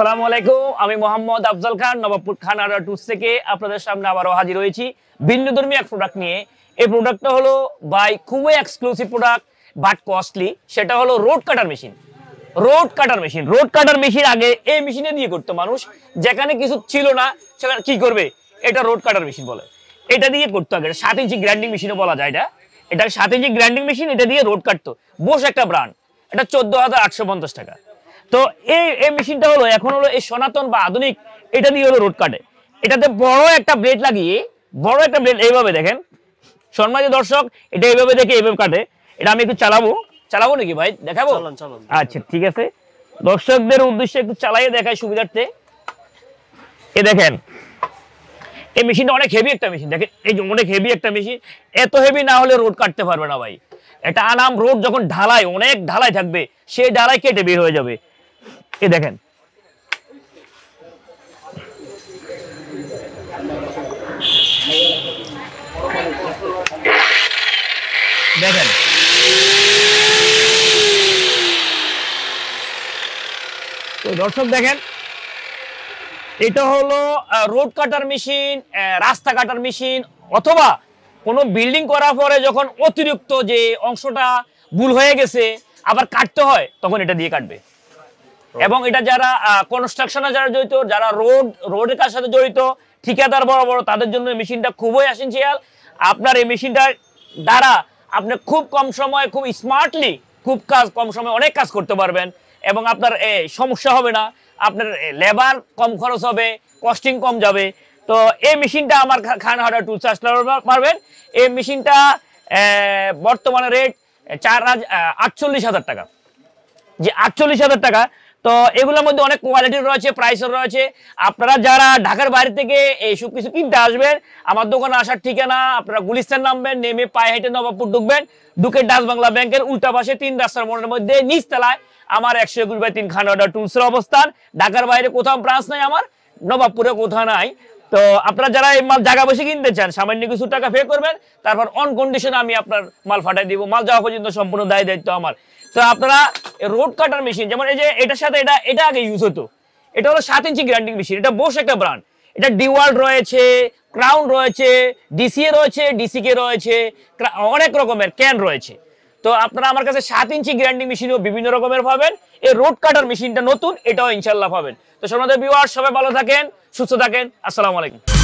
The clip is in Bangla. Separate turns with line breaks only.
আসসালামু আলাইকুম আমি মোহাম্মদ আফজল খান নবাবপুর খান আর টুস থেকে আপনাদের সামনে আবারও হাজির হয়েছি ভিন্ন ধর্মী এক প্রোডাক্ট নিয়ে এই প্রোডাক্টটা হলো বাই খুবই এক্সক্লুসিভ প্রোডাক্ট বাট কস্টলি সেটা হলো road cutter machine road cutter machine road cutter machine আগে এই মেশিনে দিয়ে করতো মানুষ যেখানে কিছু ছিল না সেখানে কি করবে এটা রোড কাটার মেশিন বলে এটা দিয়ে করতো আগে সাত ইঞ্চি গ্র্যান্ডিং মেশিনও বলা যায় এটা এটা সাত ইঞ্চি গ্র্যান্ডিং মেশিন এটা দিয়ে রোড কাটতো বোস একটা ব্রান্ড এটা চোদ্দ হাজার আটশো পঞ্চাশ টাকা তো এই এই মেশিনটা হলো এখন হলো এই সনাতন বা আধুনিক এটা দিয়ে হলো রোড কাটে এটাতে বড় একটা ব্লেড লাগিয়ে বড় একটা ব্লেড এইভাবে দেখেন সম্মানিত দর্শক এটা এইভাবে দেখে এইভাবে কাটে এটা আমি একটু চালাবো চালাবো নাকি ভাই দেখাবো আচ্ছা ঠিক আছে দর্শকদের উদ্দেশ্যে একটু চালাইয়ে দেখায় সুবিধার্থে এ দেখেন এই মেশিনটা অনেক হেভি একটা মেশিন দেখেন এই যে অনেক হেভি একটা মেশিন এত হেভি না হলে রোড কাটতে পারবে না ভাই এটা আনাম রোড যখন ঢালাই অনেক ঢালাই থাকবে সেই ঢালাই কেটে বের হয়ে যাবে এ দেখেন দেখেন তো দর্শক দেখেন এটা হলো রোড কাটার মেশিন রাস্তা কাটার মেশিন অথবা কোনো বিল্ডিং করার পরে যখন অতিরিক্ত যে অংশটা ভুল হয়ে গেছে আবার কাটতে হয় তখন এটা দিয়ে কাটবে এবং এটা যারা কনস্ট্রাকশনে যারা জড়িত যারা রোড রোডের কাজ সাথে জড়িত ঠিকাদার বড় বড় তাদের জন্য মেশিনটা খুবই এসেন্সিয়াল আপনার এই মেশিনটার দ্বারা আপনি খুব কম সময়ে খুব স্মার্টলি খুব কাজ কম সময়ে অনেক কাজ করতে পারবেন এবং আপনার সমস্যা হবে না আপনার লেবার কম খরচ হবে কস্টিং কম যাবে তো এই মেশিনটা আমার খান হাটা টুলস আসতে পারবেন এই মেশিনটা বর্তমানে রেট চার আটচল্লিশ হাজার টাকা যে আটচল্লিশ হাজার টাকা তো এগুলোর মধ্যে অনেক কোয়ালিটি রয়েছে প্রাইস রয়েছে আপনারা যারা ঢাকার বাইরে থেকে এইসব কিছু কিনতে আসবেন আমার দোকানে আসার ঠিকানা আপনারা গুলিস্তান নামবেন নেমে পায়ে হেঁটে নবাবপুর ঢুকবেন ঢুকে ডাস বাংলা ব্যাংকের উল্টা পাশে তিন রাস্তার মনের মধ্যে নিচতলায় আমার একশো একুশ বাই তিন খান অর্ডার টুলসের অবস্থান ঢাকার বাইরে কোথাও ব্রাঞ্চ নাই আমার নবাবপুরে কোথাও নাই তো আপনারা যারা এই মাল জায়গা বসে কিনতে চান সামান্য কিছু টাকা পে করবেন তারপর অন কন্ডিশনে আমি আপনার মাল ফাটাই দিব মাল যাওয়া পর্যন্ত সম্পূর্ণ দায় দায়িত্ব আমার তো আপনারা রোড কাটার মেশিন যেমন এই যে এটার সাথে এটা এটা আগে ইউজ হতো এটা হলো সাত ইঞ্চি গ্রান্ডিং মেশিন এটা বোস একটা ব্র্যান্ড এটা ডিওয়ার্ড রয়েছে ক্রাউন রয়েছে ডিসিএ রয়েছে ডিসিকে রয়েছে অনেক রকমের ক্যান রয়েছে তো আপনারা আমার কাছে সাত ইঞ্চি গ্রাইন্ডিং মেশিনও বিভিন্ন রকমের পাবেন এই রোড কাটার মেশিনটা নতুন এটাও ইনশাল্লাহ পাবেন তো সোনাদের বিওয়ার সবাই ভালো থাকেন সুস্থ থাকেন আসসালামু আলাইকুম